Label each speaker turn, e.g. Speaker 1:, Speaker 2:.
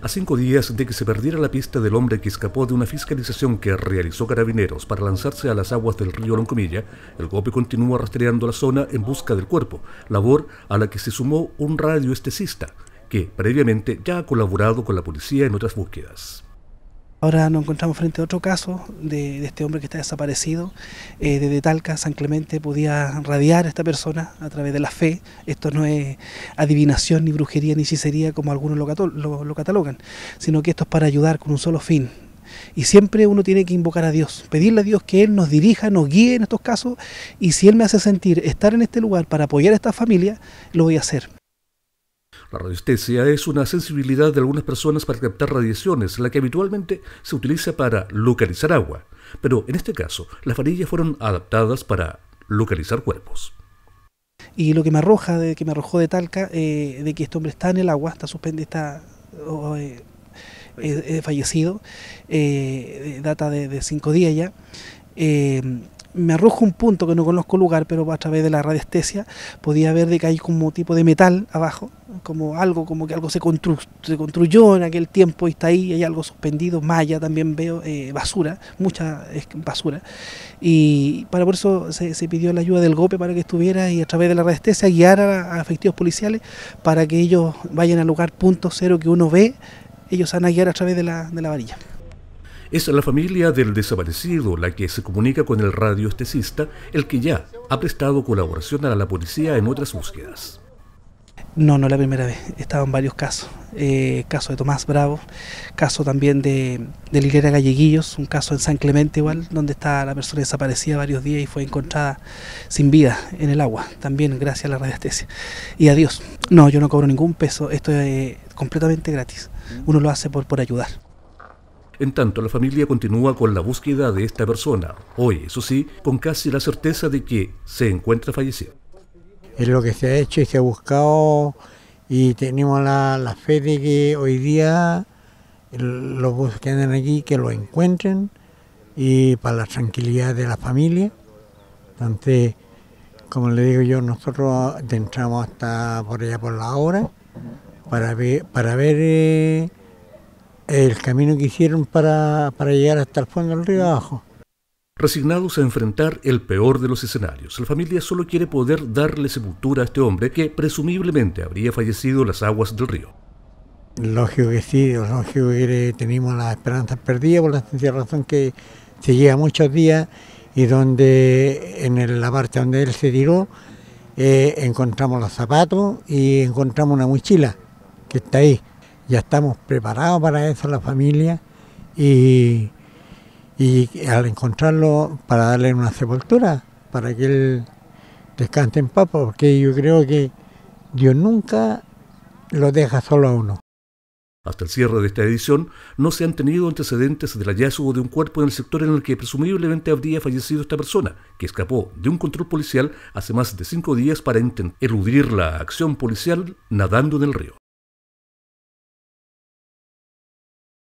Speaker 1: A cinco días de que se perdiera la pista del hombre que escapó de una fiscalización que realizó Carabineros para lanzarse a las aguas del río Loncomilla, el golpe continúa rastreando la zona en busca del cuerpo, labor a la que se sumó un radioestesista que previamente ya ha colaborado con la policía en otras búsquedas.
Speaker 2: Ahora nos encontramos frente a otro caso de, este hombre que está desaparecido. Eh, desde Talca, San Clemente podía radiar a esta persona a través de la fe. Esto no es adivinación, ni brujería, ni hechicería como algunos lo, lo catalogan, sino que esto es para ayudar con un solo fin. Y siempre uno tiene que invocar a Dios, pedirle a Dios que Él nos dirija, nos guíe en estos casos y si Él me hace sentir estar en este lugar para apoyar a esta familia, lo voy a hacer.
Speaker 1: La radiestesia es una sensibilidad de algunas personas para captar radiaciones, la que habitualmente se utiliza para localizar agua, pero en este caso las varillas fueron adaptadas para localizar cuerpos.
Speaker 2: Y lo que me arroja, de que me arrojó de Talca, eh, de que este hombre está en el agua, está suspendido, está oh, oh, eh, fallecido, eh, data de, de cinco días ya me arrojo un punto que no conozco lugar, pero a través de la radiestesia podía ver de que hay como tipo de metal abajo, como algo, como que algo se, construyó en aquel tiempo y está ahí, hay algo suspendido, malla también veo, eh, basura, mucha basura. Y para por eso se, pidió la ayuda del golpe para que estuviera y a través de la radiestesia guiar a, efectivos policiales para que ellos vayan al lugar punto cero que uno ve, ellos van a guiar a través de la varilla.
Speaker 1: Es la familia del desaparecido la que se comunica con el radioestesista, el que ya ha prestado colaboración a la policía en otras búsquedas.
Speaker 2: No, no es la primera vez. Estaban varios casos. Eh, caso de Tomás Bravo, caso también de, de Galleguillos, un caso en San Clemente igual, donde está la persona desaparecida varios días y fue encontrada sin vida en el agua, también gracias a la radiestesia. Y adiós. No, yo no cobro ningún peso. Esto es completamente gratis. Uno lo hace por, por ayudar.
Speaker 1: En tanto, la familia continúa con la búsqueda de esta persona, hoy, eso sí, con casi la certeza de que se encuentra fallecido.
Speaker 3: Es lo que se ha hecho y se ha buscado y tenemos la, fe de que hoy día los que aquí, que lo encuentren y para la tranquilidad de la familia. Entonces, como le digo yo, nosotros entramos hasta por allá por la hora para ver, para ver eh, el camino que hicieron para, llegar hasta el fondo del río abajo.
Speaker 1: Resignados a enfrentar el peor de los escenarios, la familia solo quiere poder darle sepultura a este hombre que presumiblemente habría fallecido en las aguas del río.
Speaker 3: Lógico que sí, lógico que tenemos las esperanzas perdidas por la sencilla razón que se llega muchos días y donde en la parte donde él se tiró eh, encontramos los zapatos y encontramos una mochila que está ahí ya estamos preparados para eso la familia y, al encontrarlo para darle una sepultura, para que él descanse en paz, porque yo creo que Dios nunca lo deja solo a uno.
Speaker 1: Hasta el cierre de esta edición, no se han tenido antecedentes del hallazgo de un cuerpo en el sector en el que presumiblemente habría fallecido esta persona, que escapó de un control policial
Speaker 2: hace más de cinco días para eludir la acción policial nadando en el río.